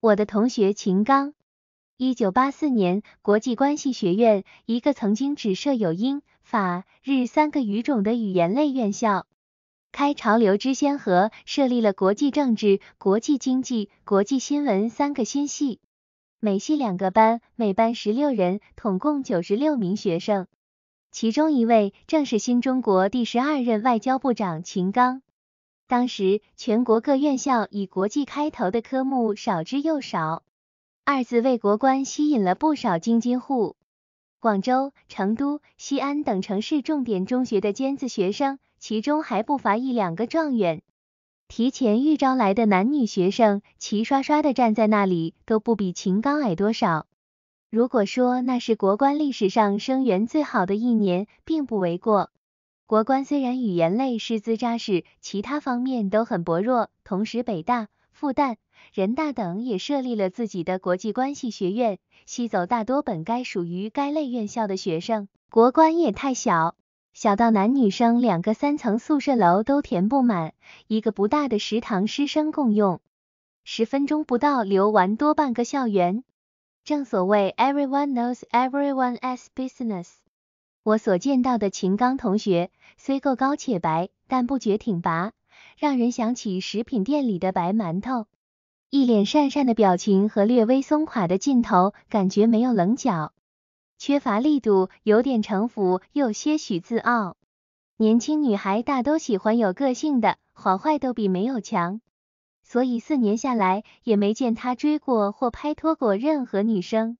我的同学秦刚，一九八四年，国际关系学院一个曾经只设有英、法、日三个语种的语言类院校，开潮流之先河，设立了国际政治、国际经济、国际新闻三个新系，每系两个班，每班十六人，统共九十六名学生，其中一位正是新中国第十二任外交部长秦刚。当时，全国各院校以“国际”开头的科目少之又少，二字为国关吸引了不少京津沪、广州、成都、西安等城市重点中学的尖子学生，其中还不乏一两个状元。提前预招来的男女学生齐刷刷的站在那里，都不比秦刚矮多少。如果说那是国关历史上生源最好的一年，并不为过。国关虽然语言类师资扎实，其他方面都很薄弱。同时，北大、复旦、人大等也设立了自己的国际关系学院，吸走大多本该属于该类院校的学生。国关也太小，小到男女生两个三层宿舍楼都填不满，一个不大的食堂师生共用，十分钟不到留完多半个校园。正所谓，everyone knows everyone's business。我所见到的秦刚同学虽够高且白，但不觉挺拔，让人想起食品店里的白馒头。一脸讪讪的表情和略微松垮的劲头，感觉没有棱角，缺乏力度，有点城府，又些许自傲。年轻女孩大都喜欢有个性的，好坏都比没有强，所以四年下来也没见他追过或拍拖过任何女生。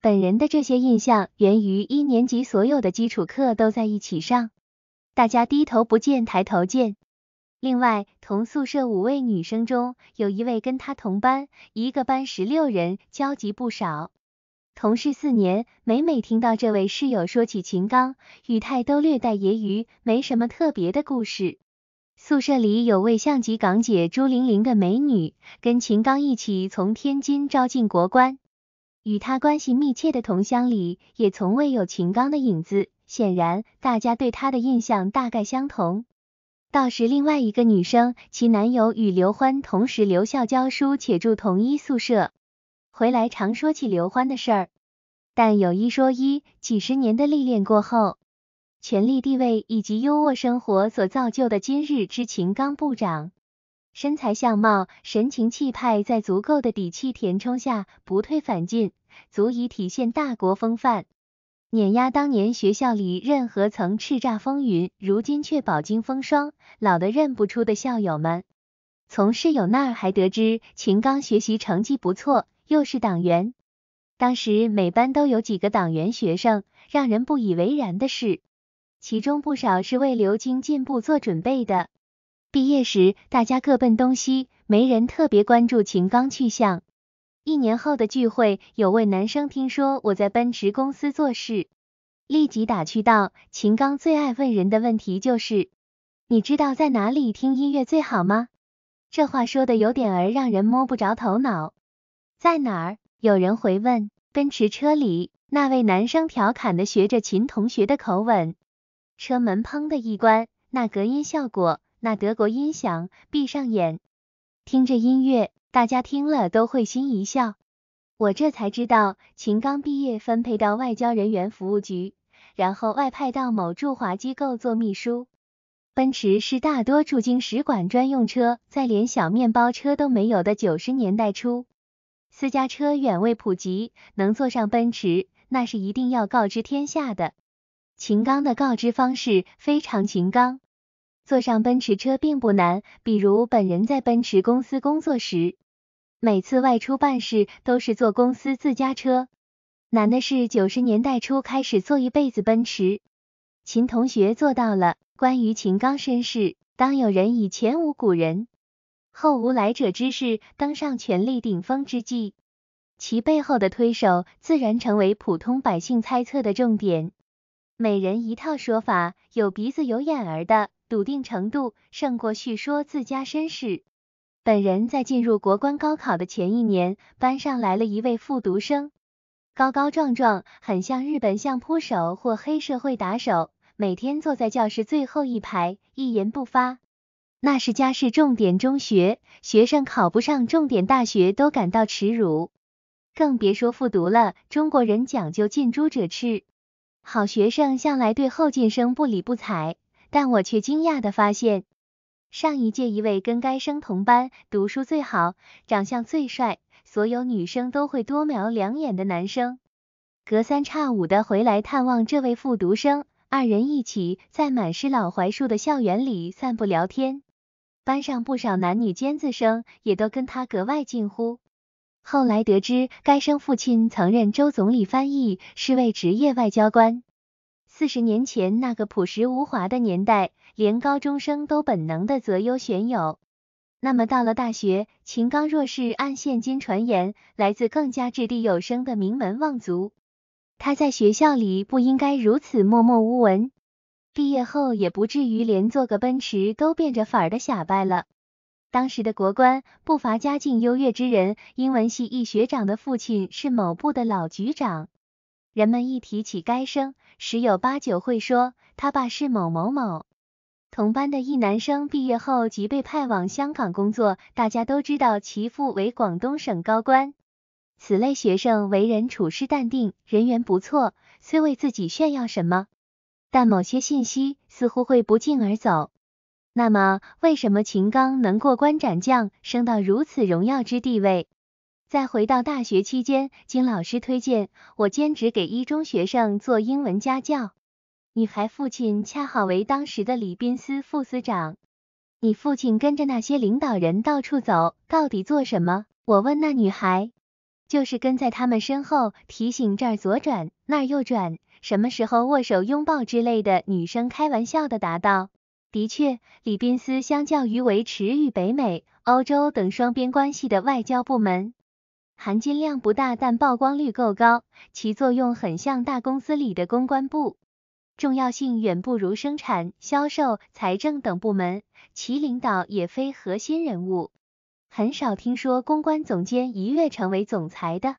本人的这些印象源于一年级所有的基础课都在一起上，大家低头不见抬头见。另外，同宿舍五位女生中，有一位跟她同班，一个班十六人，交集不少。同事四年，每每听到这位室友说起秦刚，语态都略带揶揄，没什么特别的故事。宿舍里有位像极港姐朱玲玲的美女，跟秦刚一起从天津招进国关。与他关系密切的同乡里，也从未有秦刚的影子。显然，大家对他的印象大概相同。倒是另外一个女生，其男友与刘欢同时留校教书且住同一宿舍，回来常说起刘欢的事儿。但有一说一，几十年的历练过后，权力地位以及优渥生活所造就的今日之秦刚部长，身材相貌、神情气派，在足够的底气填充下，不退反进。足以体现大国风范，碾压当年学校里任何曾叱咤风云，如今却饱经风霜、老的认不出的校友们。从室友那儿还得知，秦刚学习成绩不错，又是党员。当时每班都有几个党员学生，让人不以为然的是，其中不少是为刘晶进步做准备的。毕业时，大家各奔东西，没人特别关注秦刚去向。一年后的聚会，有位男生听说我在奔驰公司做事，立即打趣道：“秦刚最爱问人的问题就是，你知道在哪里听音乐最好吗？”这话说的有点儿让人摸不着头脑。在哪儿？有人回问。奔驰车里，那位男生调侃的学着秦同学的口吻：“车门砰的一关，那隔音效果，那德国音响，闭上眼听着音乐。”大家听了都会心一笑。我这才知道，秦刚毕业分配到外交人员服务局，然后外派到某驻华机构做秘书。奔驰是大多驻京使馆专用车，在连小面包车都没有的九十年代初，私家车远未普及，能坐上奔驰，那是一定要告知天下的。秦刚的告知方式非常秦刚。坐上奔驰车并不难，比如本人在奔驰公司工作时，每次外出办事都是坐公司自家车。难的是九十年代初开始坐一辈子奔驰。秦同学做到了。关于秦刚身世，当有人以前无古人、后无来者之势登上权力顶峰之际，其背后的推手自然成为普通百姓猜测的重点，每人一套说法，有鼻子有眼儿的。笃定程度胜过叙说自家身世。本人在进入国关高考的前一年，班上来了一位复读生，高高壮壮，很像日本相扑手或黑社会打手，每天坐在教室最后一排，一言不发。那是家是重点中学，学生考不上重点大学都感到耻辱，更别说复读了。中国人讲究近朱者赤，好学生向来对后进生不理不睬。但我却惊讶地发现，上一届一位跟该生同班、读书最好、长相最帅、所有女生都会多瞄两眼的男生，隔三差五的回来探望这位复读生，二人一起在满是老槐树的校园里散步聊天。班上不少男女尖子生也都跟他格外近乎。后来得知，该生父亲曾任周总理翻译，是位职业外交官。四十年前那个朴实无华的年代，连高中生都本能的择优选友。那么到了大学，秦刚若是按现今传言，来自更加掷地有声的名门望族，他在学校里不应该如此默默无闻，毕业后也不至于连坐个奔驰都变着法儿的瞎掰了。当时的国官不乏家境优越之人，英文系一学长的父亲是某部的老局长。人们一提起该生，十有八九会说他爸是某某某。同班的一男生毕业后即被派往香港工作，大家都知道其父为广东省高官。此类学生为人处事淡定，人缘不错，虽为自己炫耀什么，但某些信息似乎会不胫而走。那么，为什么秦刚能过关斩将，升到如此荣耀之地位？在回到大学期间，经老师推荐，我兼职给一中学生做英文家教。女孩父亲恰好为当时的礼宾司副司长。你父亲跟着那些领导人到处走，到底做什么？我问那女孩。就是跟在他们身后，提醒这儿左转，那儿右转，什么时候握手拥抱之类的。女生开玩笑的答道。的确，礼宾司相较于维持与北美、欧洲等双边关系的外交部门。含金量不大，但曝光率够高，其作用很像大公司里的公关部，重要性远不如生产、销售、财政等部门，其领导也非核心人物，很少听说公关总监一跃成为总裁的。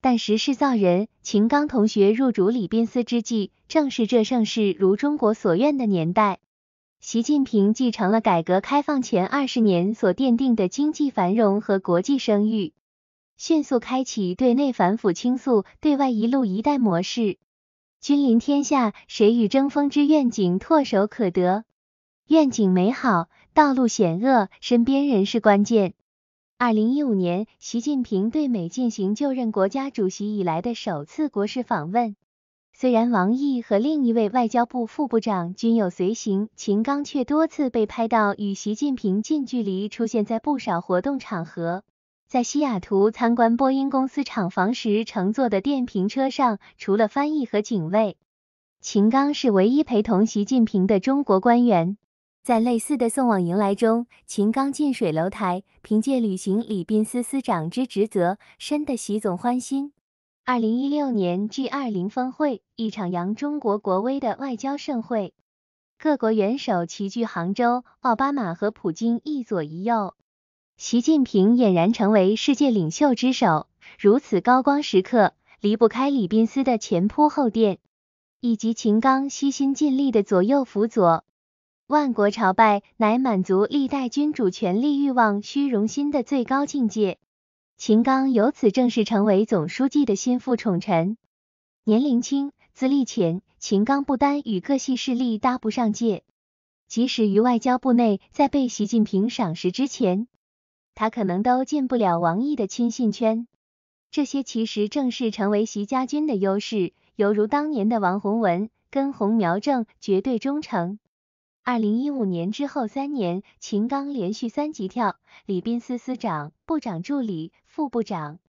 但时势造人，秦刚同学入主李宾斯之际，正是这盛世如中国所愿的年代，习近平继承了改革开放前二十年所奠定的经济繁荣和国际声誉。迅速开启对内反腐倾诉，对外“一路一带”模式，君临天下，谁与争锋之愿景唾手可得。愿景美好，道路险恶，身边人是关键。二零一五年，习近平对美进行就任国家主席以来的首次国事访问。虽然王毅和另一位外交部副部长均有随行，秦刚却多次被拍到与习近平近距离出现在不少活动场合。在西雅图参观波音公司厂房时，乘坐的电瓶车上，除了翻译和警卫，秦刚是唯一陪同习近平的中国官员。在类似的送往迎来中，秦刚近水楼台，凭借履行礼宾司司长之职责，深得习总欢心。二零一六年 G 二零峰会，一场扬中国国威的外交盛会，各国元首齐聚杭州，奥巴马和普京一左一右。习近平俨然成为世界领袖之首，如此高光时刻离不开李宾斯的前仆后垫，以及秦刚悉心尽力的左右辅佐。万国朝拜乃满足历代君主权力欲望、虚荣心的最高境界。秦刚由此正式成为总书记的心腹宠臣。年龄轻，资历浅，秦刚不单与各系势力搭不上界，即使于外交部内，在被习近平赏识之前。他可能都进不了王毅的亲信圈，这些其实正是成为习家军的优势，犹如当年的王洪文、根红苗正，绝对忠诚。二零一五年之后三年，秦刚连续三级跳，礼宾司司长、部长助理、副部长。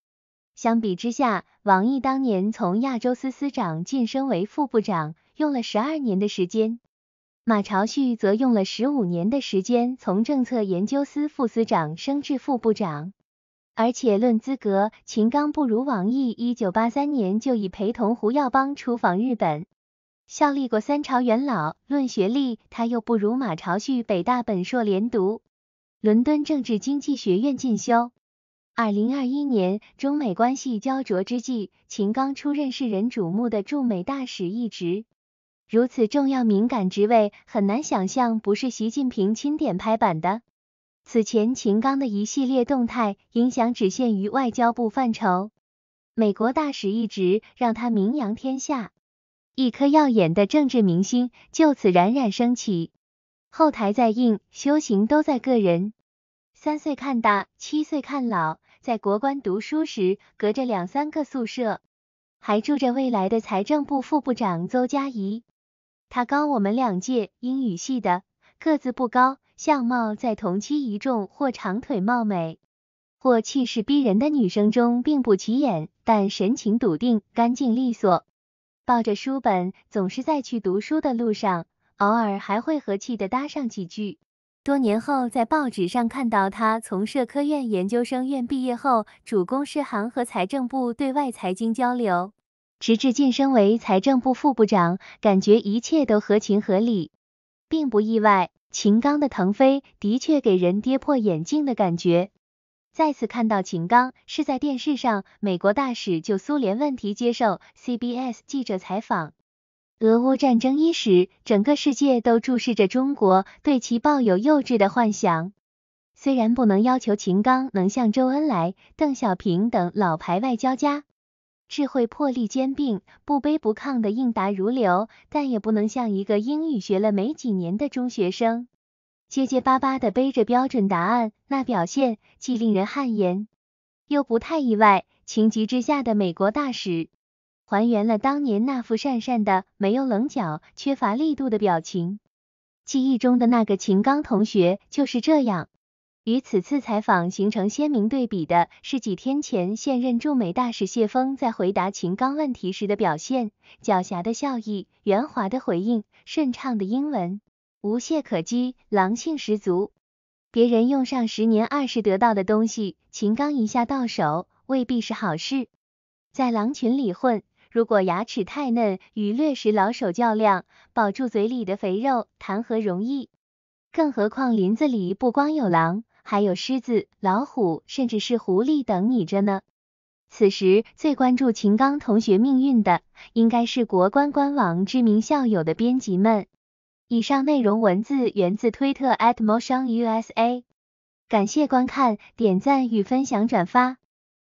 相比之下，王毅当年从亚洲司司长晋升为副部长，用了十二年的时间。马朝旭则用了十五年的时间，从政策研究司副司长升至副部长。而且论资格，秦刚不如王毅，一九八三年就已陪同胡耀邦出访日本，效力过三朝元老；论学历，他又不如马朝旭，北大本硕连读，伦敦政治经济学院进修。二零二一年，中美关系焦灼之际，秦刚出任世人瞩目的驻美大使一职。如此重要敏感职位，很难想象不是习近平亲点拍板的。此前秦刚的一系列动态，影响只限于外交部范畴。美国大使一职，让他名扬天下，一颗耀眼的政治明星就此冉冉升起。后台在硬，修行都在个人。三岁看大，七岁看老。在国关读书时，隔着两三个宿舍，还住着未来的财政部副部长邹家怡。他高我们两届，英语系的，个子不高，相貌在同期一众或长腿貌美，或气势逼人的女生中并不起眼，但神情笃定，干净利索，抱着书本，总是在去读书的路上，偶尔还会和气的搭上几句。多年后，在报纸上看到他从社科院研究生院毕业后，主攻师行和财政部对外财经交流。直至晋升为财政部副部长，感觉一切都合情合理，并不意外。秦刚的腾飞的确给人跌破眼镜的感觉。再次看到秦刚是在电视上，美国大使就苏联问题接受 CBS 记者采访。俄乌战争伊始，整个世界都注视着中国，对其抱有幼稚的幻想。虽然不能要求秦刚能像周恩来、邓小平等老牌外交家。智慧、魄力兼并，不卑不亢的应答如流，但也不能像一个英语学了没几年的中学生，结结巴巴的背着标准答案，那表现既令人汗颜，又不太意外。情急之下的美国大使，还原了当年那副讪讪的、没有棱角、缺乏力度的表情。记忆中的那个秦刚同学就是这样。与此次采访形成鲜明对比的是，几天前现任驻美大使谢峰在回答秦刚问题时的表现：狡黠的笑意，圆滑的回应，顺畅的英文，无懈可击，狼性十足。别人用上十年二十得到的东西，秦刚一下到手，未必是好事。在狼群里混，如果牙齿太嫩，与掠食老手较量，保住嘴里的肥肉，谈何容易？更何况林子里不光有狼。还有狮子、老虎，甚至是狐狸等你着呢。此时最关注秦刚同学命运的，应该是国关官网知名校友的编辑们。以上内容文字源自推特 m o s s n u s a 感谢观看，点赞与分享转发。